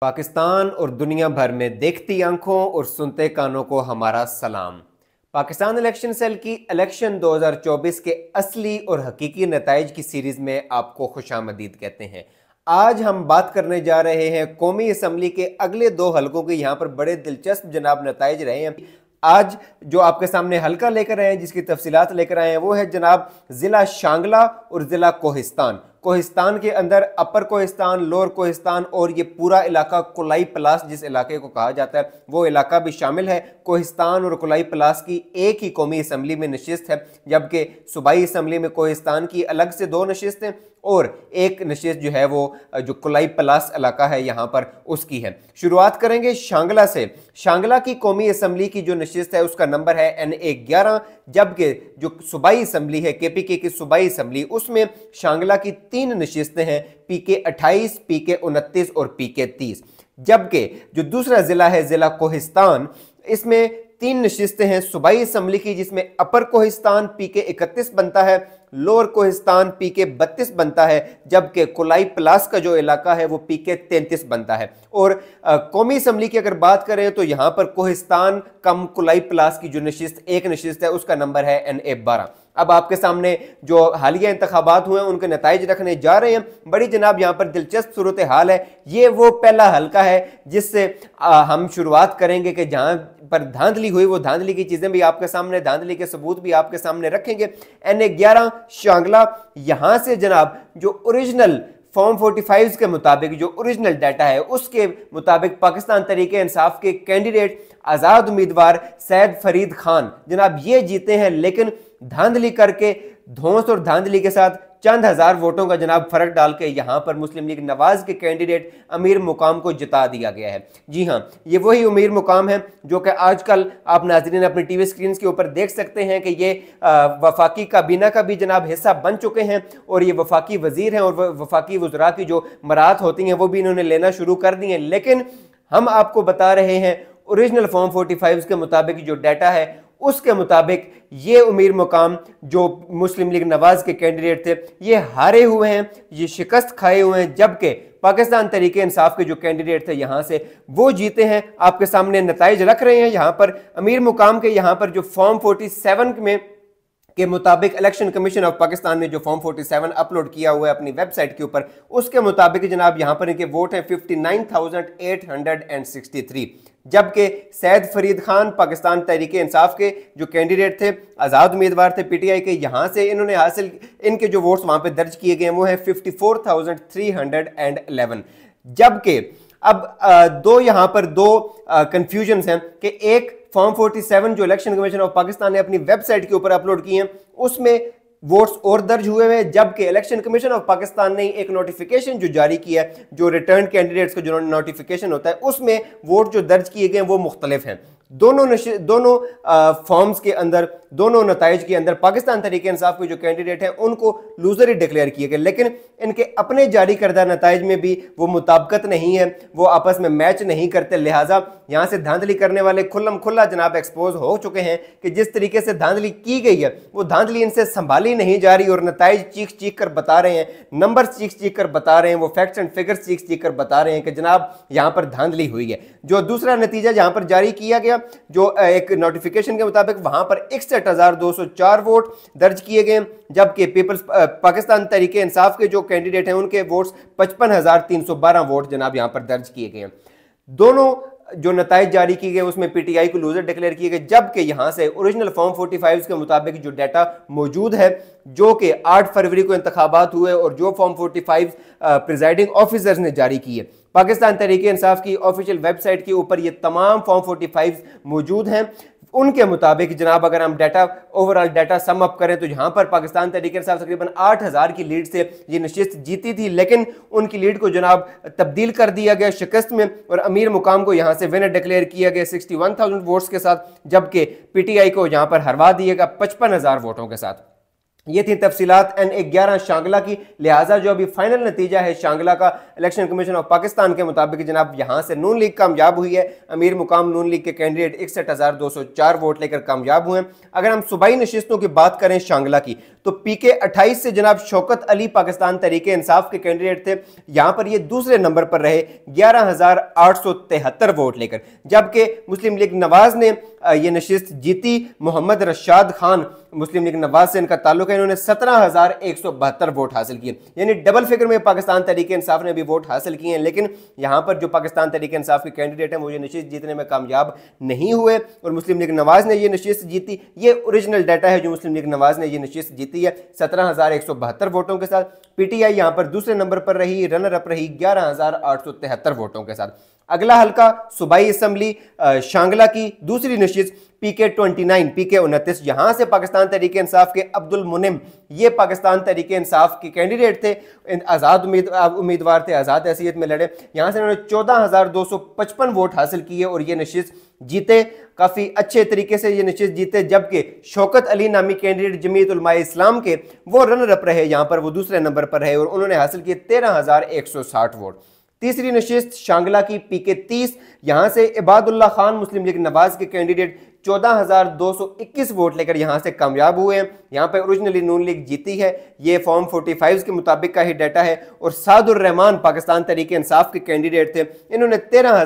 पाकिस्तान और दुनिया भर में देखती आंखों और सुनते कानों को हमारा सलाम पाकिस्तान इलेक्शन सेल की इलेक्शन 2024 के असली और हकीकी नतज की सीरीज़ में आपको खुश आमदीद कहते हैं आज हम बात करने जा रहे हैं कौमी असम्बली के अगले दो हलकों के यहाँ पर बड़े दिलचस्प जनाब नतज रहे हैं आज जो आपके सामने हल्का लेकर आए हैं जिसकी तफसीत लेकर आए हैं वो है जनाब ज़िला शांगला और ज़िला कोहिस्तान कोहिस्तान के अंदर अपर कोहिस्तान लोअर कोहिस्तान और ये पूरा इलाका कोलाई प्लास जिस इलाके को कहा जाता है वो इलाका भी शामिल है कोहिस्तान और कोलाई प्लास की एक ही कौमी असम्बली में नशस्त है जबकि सूबाई असम्बली में कोहिस्तान की अलग से दो नशस्त हैं और एक नशस्त जो है वो जो कोलाई प्लास इलाका है यहाँ पर उसकी है शुरुआत करेंगे शांगला से शांगला की कौमी असम्बली की जो नशस्त है उसका नंबर है एन ए ग्यारह जबकि जो सूबाई असम्बली है के पी के की सूबाई असम्बली उसमें शांगला की तीन नशिस्तें हैं पी के अट्ठाईस पी के उनतीस और पी के तीस जबकि जो दूसरा ज़िला है ज़िला कोहिस्तान इसमें तीन नशिस्तें हैं सूबाई इसम्बली की जिसमें अपर कोहिस्तान पी के इकतीस बनता है लोअर कोहिस्तान पी के बत्तीस बनता है जबकि कोलाई प्लास का जो इलाका है वो पी के तैंतीस बनता है और कौमी इसम्बली की अगर बात करें तो यहाँ पर कोहिस्तान कम कोलाई प्लास की जो नशस्त एक नशस्त है उसका नंबर है एन ए बारह अब आपके सामने जो हालिया इंतबात हुए हैं उनके नतज रखने जा रहे हैं बड़ी जनाब यहाँ पर दिलचस्प सूरत हाल है ये वो पहला हल्का है जिससे हम शुरुआत करेंगे कि जहाँ पर धांधली हुई वो धांधली की चीज़ें भी आपके सामने धांधली के सबूत भी आपके सामने रखेंगे एन ए ग्यारह शांगला यहाँ से जनाब जो ओरिजिनल फॉर्म 45 के मुताबिक जो ओरिजिनल डाटा है उसके मुताबिक पाकिस्तान तरीके इंसाफ के कैंडिडेट आज़ाद उम्मीदवार सैद फरीद खान जनाब ये जीते हैं लेकिन धांधली करके धोस और धांधली के साथ चंद हजार वोटों का जनाब फर्क डाल के यहाँ पर मुस्लिम लीग नवाज के कैंडिडेट अमीर मुकाम को जिता दिया गया है जी हाँ ये वही अमीर मुकाम है जो कि आजकल आप नाजरीन अपनी टीवी स्क्रीन के ऊपर देख सकते हैं कि ये वफाकी काबीना का भी जनाब हिस्सा बन चुके हैं और ये वफाकी वजीर हैं और वफाकी वजरा की जो मरात होती हैं वो भी इन्होंने लेना शुरू कर दी हैं लेकिन हम आपको बता रहे हैं ओरिजिनल फॉर्म 45 के मुताबिक जो डाटा है उसके मुताबिक ये उमीर मुकाम जो मुस्लिम लीग नवाज के कैंडिडेट थे ये हारे हुए हैं ये शिकस्त खाए हुए हैं जबकि पाकिस्तान तरीके इंसाफ के जो कैंडिडेट थे यहाँ से वो जीते हैं आपके सामने नतज रख रहे हैं यहाँ पर अमीर मुकाम के यहाँ पर जो फॉर्म फोर्टी सेवन में के मुताबिक इलेक्शन कमीशन ऑफ पाकिस्तान ने जो फॉर्म 47 अपलोड किया हुआ है अपनी वेबसाइट के ऊपर उसके मुताबिक जनाब यहाँ पर इनके वोट हैं 59,863 जबकि सैद फरीद खान पाकिस्तान तहरीक इंसाफ के जो कैंडिडेट थे आज़ाद उम्मीदवार थे पीटीआई के यहाँ से इन्होंने हासिल इनके जो वोट्स वहाँ पर दर्ज किए गए वो हैं fifty four thousand three hundred and eleven जबकि अब दो यहाँ पर दो कन्फ्यूजन हैं कि एक फॉर्म 47 जो इलेक्शन कमीशन ऑफ पाकिस्तान ने अपनी वेबसाइट के ऊपर अपलोड की हैं उसमें वोट्स और दर्ज हुए हैं जबकि इलेक्शन कमीशन ऑफ पाकिस्तान ने एक नोटिफिकेशन जो जारी किया है जो रिटर्न कैंडिडेट्स का जो नोटिफिकेशन होता है उसमें वोट जो दर्ज किए गए हैं वो मुख्तलिफ हैं दोनों दोनों फॉर्म्स के अंदर दोनों नतज के अंदर पाकिस्तान तरीके इंसाफ के जो कैंडिडेट हैं उनको लूजर ही डिक्लेयर किए गए लेकिन इनके अपने जारी करदा नतज में भी वो मुताबकत नहीं है वो आपस में मैच नहीं करते लिहाजा यहाँ से धांधली करने वाले खुल्लम खुल्ला जनाब एक्सपोज हो चुके हैं कि जिस तरीके से धांधली की गई है वो धांधली इनसे संभाली नहीं जा रही और नतज चीख चीख कर बता रहे हैं नंबर चीख चीख कर बता रहे हैं वो फैक्ट्स एंड फिगर्स चीख चीख कर बता रहे हैं कि जनाब यहाँ पर धांधली हुई है जो दूसरा नतीजा यहाँ पर जारी किया गया गया जो एक नोटिफिकेशन के मुताबिक वहां पर इकसठ वोट दर्ज किए गए जबकि पीपल्स पाकिस्तान तरीके इंसाफ के जो कैंडिडेट हैं उनके वोट्स पचपन वोट जनाब यहां पर दर्ज किए गए दोनों जो नतज जारी किए गए उसमें पीटीआई को लूजर डिक्लेयर किए गए जबकि यहाँ से ओरिजिनल फॉर्म 45 के मुताबिक जो डाटा मौजूद है जो कि 8 फरवरी को इंतबात हुए और जो फॉर्म 45 प्रिजाइडिंग ऑफिसर्स ने जारी किए पाकिस्तान तरीके इंसाफ की ऑफिशियल वेबसाइट के ऊपर ये तमाम फॉर्म 45 मौजूद हैं उनके मुताबिक जनाब अगर हम data overall data sum up करें तो यहाँ पर पाकिस्तान तरीके साहब तकरीबन आठ हज़ार की लीड से ये नशस्त जीती थी लेकिन उनकी लीड को जनाब तब्दील कर दिया गया शिकस्त में और अमीर मुकाम को यहाँ से विनर डिक्लेयर किया गया सिक्सटी वन थाउजेंड वोट्स के साथ जबकि पी टी आई को यहाँ पर हरवा दिया गया पचपन हज़ार वोटों के साथ ये थी तफसीत एन ए ग्यारह शांगला की लिहाजा जो अभी फाइनल नतीजा है शांगला का इलेक्शन कमीशन ऑफ पाकिस्तान के मुताबिक जनाब यहाँ से नून लीग कामयाब हुई है अमीर मुकाम नून लीग के कैंडिडेट इकसठ हज़ार दो सौ चार वोट लेकर कामयाब हुए हैं अगर हम सूबाई नशस्तों की बात करें शांगला की तो पी के अट्ठाईस से जनाब शौकत अली पाकिस्तान तरीके इंसाफ के कैंडिडेट थे यहाँ पर ये दूसरे नंबर पर रहे ग्यारह हज़ार आठ सौ तिहत्तर वोट लेकर जबकि मुस्लिम लीग नवाज ने यह नशस्त जीती मोहम्मद रशाद खान मुस्लिम लीग नवाज से इनका ताल्लुक है इन्होंने सत्रह हजार एक सौ बहत्तर वोट हासिल किए यानी डबल फिगर में पाकिस्तान तरीके इंसाफ ने भी वोट हासिल किए हैं लेकिन यहाँ पर जो पाकिस्तान तरीके इंसाफ के कैंडिडेट हैं वो ये नशीत जीतने में कामयाब नहीं हुए और मुस्लिम लीग नवाज ने यह नशीत जीती ये ओरिजिनल डाटा है जो मुस्लिम लीग नवाज ने यह नशीत जीती है सत्रह हजार एक सौ बहत्तर वोटों के साथ पीटीआई यहाँ पर दूसरे नंबर पर रही रनर अप रही ग्यारह हजार आठ सौ तिहत्तर वोटों के साथ अगला हल्का सूबाई असम्बली शांगला की दूसरी नशीज पीके 29 पीके उनतीस यहाँ से पाकिस्तान तरीके इंसाफ के अब्दुल मुनिम ये पाकिस्तान तरीके इंसाफ के कैंडिडेट थे आज़ाद उम्मीद उम्मीदवार थे आज़ाद हैसीत में लड़े यहाँ से उन्होंने चौदह हज़ार दो सौ पचपन वोट हासिल किए और ये नशीस जीते काफ़ी अच्छे तरीके से ये नशीस जीते जबकि शौकत अली नामी कैंडिडेट जमीत इस्लाम के वो रनर अप रहे यहाँ पर वो दूसरे नंबर पर रहे और उन्होंने हासिल किए तेरह हज़ार एक सौ साठ वोट तीसरी नशस्त शांगला की पीके तीस यहां से इबादुल्ला खान मुस्लिम लीग नवाज के कैंडिडेट 14,221 वोट लेकर यहां से कामयाब हुए हैं यहां पर ओरिजिनली नून लीग जीती है ये फॉर्म 45 के मुताबिक का ही डाटा है और सादुर रहमान पाकिस्तान तरीके इंसाफ के कैंडिडेट थे इन्होंने तेरह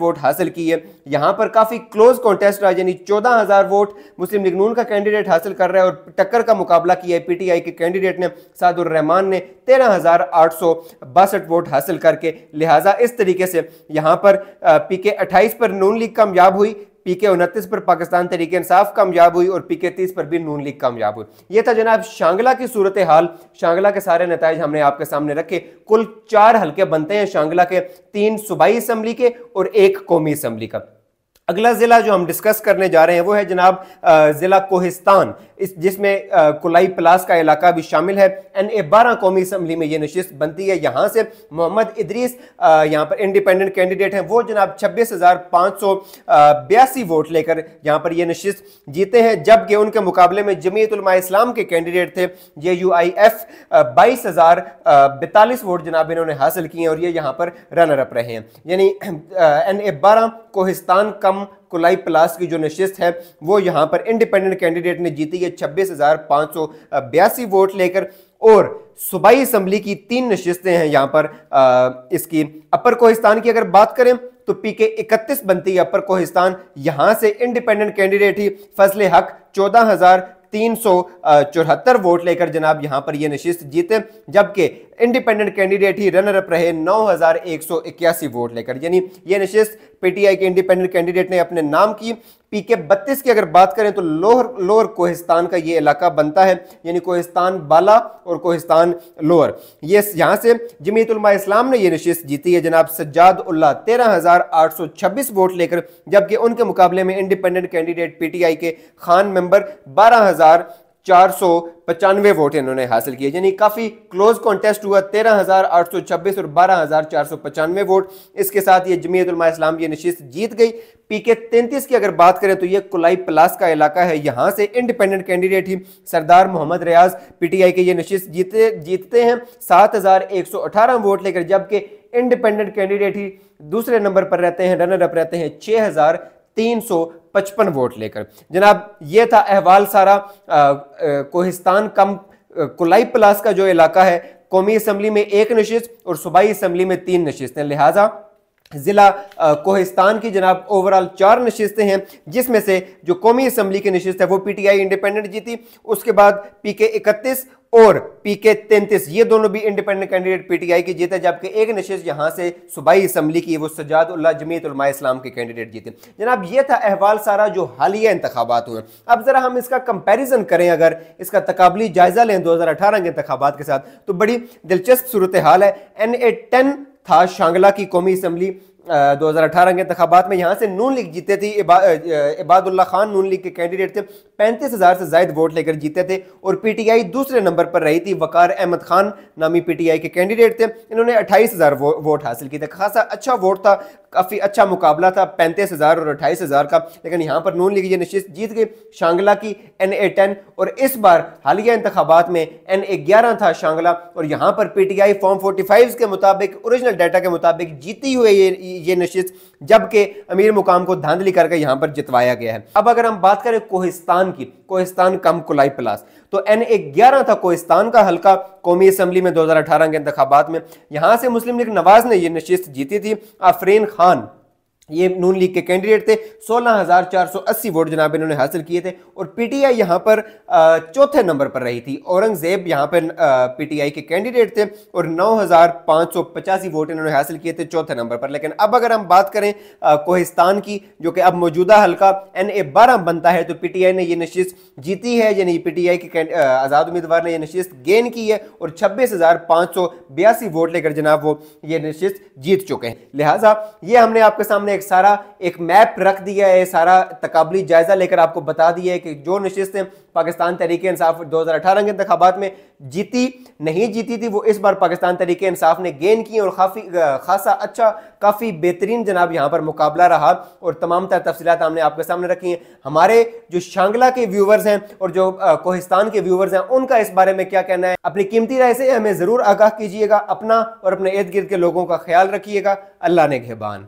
वोट हासिल किए यहां पर काफी क्लोज कॉन्टेस्ट रहा यानी चौदह हजार वोट मुस्लिम लीग नून का कैंडिडेट हासिल कर रहा है और टक्कर का मुकाबला किया है पीटीआई के कैंडिडेट ने सादुर रहमान ने तेरह हजार आठ सौ बासठ वोट हासिल करके लिहाजा इस तरीके से यहां पर पीके अट्ठाईस पर नून लीग कामयाब हुई पीके उनतीस पर पाकिस्तान तरीके इंसाफ कामयाब हुई और पीके तीस पर भी नून लीग कामयाब हुई ये था जनाब शांगला की सूरत हाल शांगला के सारे नतज हमने आपके सामने रखे कुल चार हल्के बनते हैं शांगला के तीन सूबाई असम्बली के और एक कौमी असम्बली का अगला ज़िला जो हम डिस्कस करने जा रहे हैं वो है जनाब ज़िला कोहिस्तान इस जिसमें कुलाई प्लास का इलाका भी शामिल है एन ए बारह कौमी असम्बली में ये नशस्त बनती है यहाँ से मोहम्मद इदरीस यहाँ पर इंडिपेंडेंट कैंडिडेट हैं वो जनाब छब्बीस हज़ार पाँच सौ बयासी वोट लेकर यहाँ पर ये नशस्त जीते हैं जबकि उनके मुकाबले में जमीयतलमा इस्लाम के कैंडिडेट थे ये यू आई एफ बाईस हज़ार बैतालीस वोट जनाब इन्होंने हासिल किए हैं और ये यहाँ पर रनर अप रहे हैं यानी एन ए बारह कोहिस्तान कम कोलाई प्लास की जो नशस्त है वो यहाँ पर इंडिपेंडेंट कैंडिडेट ने जीती है छब्बीस हज़ार पाँच सौ बयासी वोट लेकर और सूबाई असम्बली की तीन नशस्तें हैं यहाँ पर आ, इसकी अपर कोहिस्तान की अगर बात करें तो पी के इकतीस बनती है अपर कोहिस्तान यहाँ से इंडिपेंडेंट कैंडिडेट ही फजल हक चौदह हजार तीन चौहत्तर वोट लेकर जनाब यहां पर यह नशिस्त जीते जबकि इंडिपेंडेंट कैंडिडेट ही रनर अप रहे नौ वोट लेकर यानी यह नशिस्त पीटीआई के इंडिपेंडेंट कैंडिडेट ने अपने नाम की पी के बत्तीस की अगर बात करें तो लोअर लोअर कोहिस्तान का ये इलाका बनता है यानी कोहिस्तान बाला और कोहिस्तान लोअर ये यहाँ से जमीतुलमा इस्लाम ने यह नशीस जीती है जनाब सज्जाद उल्ला तेरह हज़ार आठ सौ छब्बीस वोट लेकर जबकि उनके मुकाबले में इंडिपेंडेंट कैंडिडेट पी के खान मेम्बर बारह हज़ार चार सौ पचानवे वोट इन्होंने हासिल किए यानी काफ़ी क्लोज कॉन्टेस्ट हुआ तेरह हज़ार आठ सौ छब्बीस और बारह हज़ार चार सौ पचानवे वोट इसके साथ ये जमीयत उलमा इस्लाम ये नशिस्त जीत गई पी के तैंतीस की अगर बात करें तो ये कुलाई प्लास का इलाका है यहाँ से इंडिपेंडेंट कैंडिडेट ही Sardar Mohammad Riaz P T I के ये नशिस्त जीते जीतते हैं सात हज़ार एक सौ अठारह वोट लेकर जबकि इंडिपेंडेंट कैंडिडेट ही दूसरे नंबर पर रहते हैं रनर अप रहते हैं छः हज़ार तीन पचपन वोट लेकर जनाब यह था अहवाल सारा कोहिस्तान कम कोलाई प्लास का जो इलाका है कौमी असम्बली में एक नशिस्त और सूबाई असम्बली में तीन हैं लिहाजा ज़िला कोहिस्तान की जनाब ओवरऑल चार नशस्तें हैं जिसमें से जो कौमी असम्बली की नशस्त है वो आई इंडिपेंडेंट जीती उसके बाद पी के इकतीस और पी के तैंतीस ये दोनों भी independent candidate P T I की जीते जबकि एक नशस्त यहाँ से सूबाई असम्बली की वो सजाद उल्ला जमीत उलमा इस्लाम के कैंडिडेट जीते जनाब ये था अहवाल सारा जो हालिया इंतबात हुए अब ज़रा हम इसका कंपेरिजन करें अगर इसका तकबली जायजा लें दो हज़ार अठारह के इंतबात के साथ तो बड़ी दिलचस्प सूरत हाल है एन ए टेन था शांगला की कौमी असम्बली दो हज़ार अठारह के इंतबात में यहाँ से नून लीग जीते थी इबादुल्ला खान नून लीग के कैंडिडेट थे पैंतीस हजार से ज्यादा वोट लेकर जीते थे और पीटीआई दूसरे नंबर पर रही थी वकार अहमद खान नामी पीटीआई के कैंडिडेट थे इन्होंने अट्ठाईस हजार वो, वोट हासिल किए थे खासा अच्छा वोट था काफ़ी अच्छा मुकाबला था पैंतीस हज़ार और अट्ठाईस हज़ार का लेकिन यहाँ पर नून लीग ये नशस्त जीत गई शांगला की एन ए टेन और इस बार हालिया इंतबात में एन ए ग्यारह था शांगला और यहाँ पर P T I form forty five के मुताबिक औरिजिनल डाटा के मुताबिक जीती हुई ये ये नशस्त जबकि अमीर मुकाम को धांधली करके यहाँ पर जितवाया गया है अब अगर हम बात करें कोहिस्तान की कोहिस्तान कम कुलाई प्लास तो एन ए ग्यारह था कोहिस्तान का हल्का कौमी असम्बली में दो हजार अठारह के इंतबात में यहाँ से मुस्लिम लीग नवाज ने यह नशस्त जीती थी आफरीन खान ये नून लीग के कैंडिडेट थे 16,480 वोट जनाब इन्होंने हासिल किए थे और पीटीआई यहाँ पर चौथे नंबर पर रही थी औरंगजेब यहाँ पर पीटीआई के कैंडिडेट थे और 9,585 वोट इन्होंने हासिल किए थे चौथे नंबर पर लेकिन अब अगर हम बात करें कोहिस्तान की जो कि अब मौजूदा हल्का एन ए बारह बनता है तो पी ने यह नशीस जीती है यानी पीटीआई के आज़ाद उम्मीदवार ने यह नशीस गेन की है और छब्बीस वोट लेकर जनाब वो ये नशीस जीत चुके हैं लिहाजा ये हमने आपके सामने एक सारा एक मैप रख दिया है सारा तकबली जायजा लेकर आपको बता दिया है कि जो नशस्तें पाकिस्तान तरीके इंसाफ 2018 के इंतबात में जीती नहीं जीती थी वो इस बार पाकिस्तान तरीके इंसाफ ने गेन की और काफ़ी खासा अच्छा काफ़ी बेहतरीन जनाब यहाँ पर मुकाबला रहा और तमाम तर तफसीत हमने आपके सामने रखी हैं हमारे जो शांगला के व्यूवर्स हैं और जो कोहिस्तान के व्यूवर्स हैं उनका इस बारे में क्या कहना है अपनी कीमती राय से हमें ज़रूर आगाह कीजिएगा अपना और अपने इर्द गिर्द के लोगों का ख्याल रखिएगा अल्लाह ने घेबान